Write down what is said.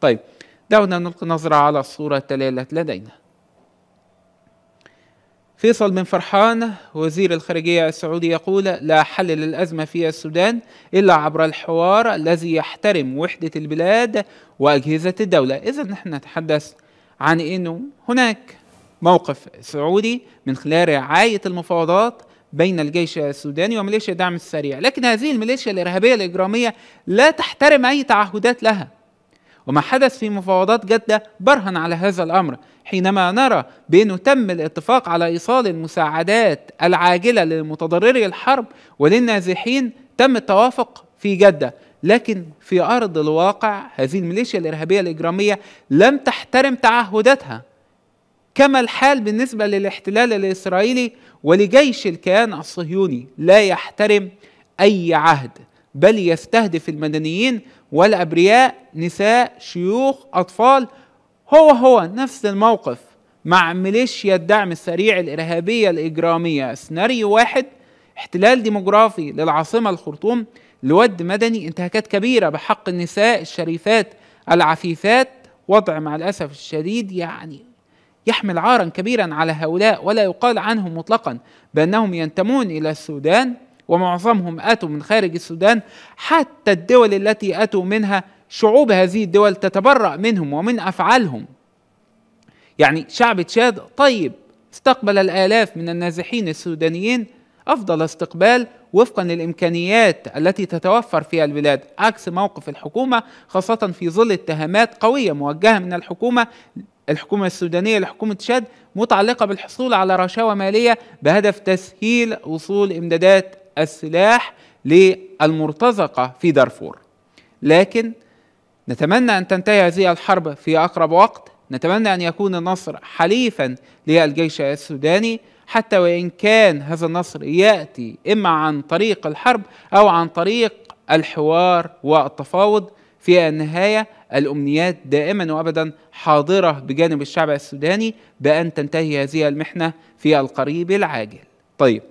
طيب دعونا نلقي نظرة على الصورة تلالت لدينا فيصل بن فرحان وزير الخارجية السعودي يقول لا حل للأزمة في السودان إلا عبر الحوار الذي يحترم وحدة البلاد وأجهزة الدولة إذا نحن نتحدث عن أنه هناك موقف سعودي من خلال رعاية المفاوضات بين الجيش السوداني وميليشيا الدعم السريع لكن هذه الميليشيا الإرهابية الإجرامية لا تحترم أي تعهدات لها وما حدث في مفاوضات جدة برهن على هذا الأمر حينما نرى بأنه تم الاتفاق على إيصال المساعدات العاجلة لمتضرري الحرب وللنازحين تم التوافق في جدة لكن في أرض الواقع هذه الميليشيا الإرهابية الإجرامية لم تحترم تعهداتها كما الحال بالنسبة للاحتلال الإسرائيلي ولجيش الكيان الصهيوني لا يحترم أي عهد بل يستهدف المدنيين والابرياء نساء شيوخ اطفال هو هو نفس الموقف مع ميليشيا الدعم السريع الارهابيه الاجراميه سيناريو واحد احتلال ديموغرافي للعاصمه الخرطوم لود مدني انتهاكات كبيره بحق النساء الشريفات العفيفات وضع مع الاسف الشديد يعني يحمل عارا كبيرا على هؤلاء ولا يقال عنهم مطلقا بانهم ينتمون الى السودان ومعظمهم أتوا من خارج السودان حتى الدول التي أتوا منها شعوب هذه الدول تتبرأ منهم ومن أفعالهم يعني شعب تشاد طيب استقبل الآلاف من النازحين السودانيين أفضل استقبال وفقا للإمكانيات التي تتوفر فيها البلاد عكس موقف الحكومة خاصة في ظل اتهامات قوية موجهة من الحكومة الحكومة السودانية لحكومة تشاد متعلقة بالحصول على رشاوى مالية بهدف تسهيل وصول إمدادات السلاح للمرتزقه في دارفور لكن نتمنى ان تنتهي هذه الحرب في اقرب وقت نتمنى ان يكون النصر حليفا للجيش السوداني حتى وان كان هذا النصر ياتي اما عن طريق الحرب او عن طريق الحوار والتفاوض في النهايه الامنيات دائما وابدا حاضره بجانب الشعب السوداني بان تنتهي هذه المحنه في القريب العاجل. طيب